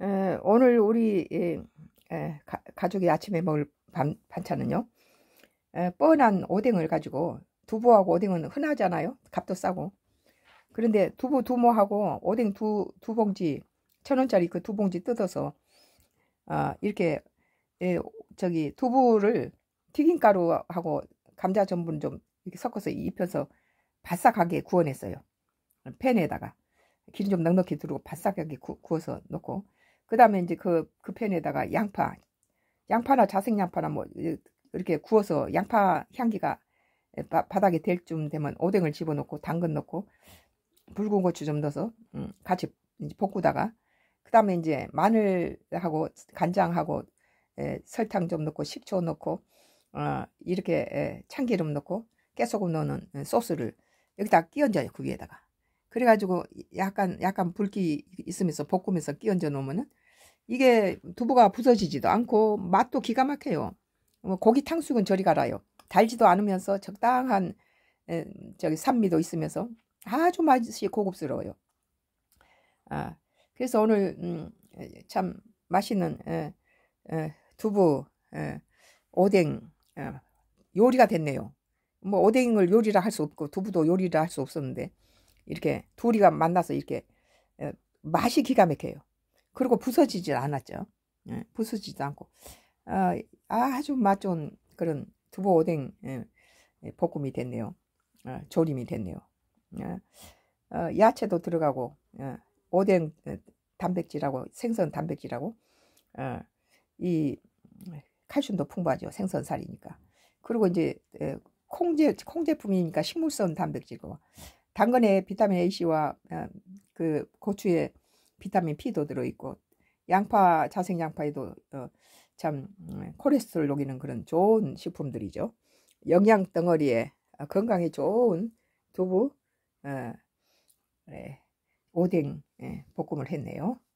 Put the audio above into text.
에, 오늘 우리 에, 에, 가, 족이 아침에 먹을 반, 반찬은요. 에, 뻔한 오뎅을 가지고 두부하고 오뎅은 흔하잖아요. 값도 싸고. 그런데 두부 두모하고 오뎅 두, 두 봉지 천 원짜리 그 두 봉지 뜯어서 아, 이렇게 에, 저기 두부를 튀김가루하고 감자 전분 좀 이렇게 섞어서 입혀서 바싹하게 구워냈어요. 팬에다가 기름 좀 넉넉히 두르고 바싹하게 구, 워서 넣고 그 다음에 이제 그, 그 팬에다가 양파, 양파나 자색 양파나 뭐 이렇게 구워서 양파 향기가 예, 바, 바닥에 될 쯤 되면 오뎅을 집어넣고 당근 넣고 붉은 고추 좀 넣어서 음, 같이 이제 볶다가 으그 다음에 이제 마늘하고 간장하고 에, 예, 설탕 좀 넣고 식초 넣고 어, 이렇게 에, 예, 참기름 넣고 깨소금 넣는 소스를 여기다 끼얹어요 그 위에다가 그래가지고 약간 약간 불기 있으면서 볶으면서 끼얹어 놓으면은 이게 두부가 부서지지도 않고 맛도 기가 막혀요. 뭐 고기 탕수육은 저리 가라요. 달지도 않으면서 적당한 에, 저기 산미도 있으면서 아주 맛이 고급스러워요. 아, 그래서 오늘 음, 참 맛있는 에, 에, 두부 오뎅 아, 요리가 됐네요. 뭐 오뎅을 요리라 할 수 없고 두부도 요리라 할 수 없었는데 이렇게 둘이가 만나서 이렇게 맛이 기가 막혀요. 그리고 부서지질 않았죠. 예, 부서지지도 않고 아, 아주 맛 좋은 그런 두부 오뎅 예, 예, 볶음이 됐네요. 어, 조림이 됐네요. 예, 어, 야채도 들어가고 예, 오뎅 어, 단백질하고 생선 단백질하고 어, 이 칼슘도 풍부하죠. 생선살이니까. 그리고 이제 에, 어, 콩제 콩제품이니까 식물성 단백질과 당근에 비타민 A, C와 그 고추에 비타민 P도 들어있고 양파 자생 양파에도 어, 참 음, 콜레스테롤 녹이는 그런 좋은 식품들이죠. 영양 덩어리에 어, 건강에 좋은 두부 어, 네, 오뎅 네, 볶음을 했네요.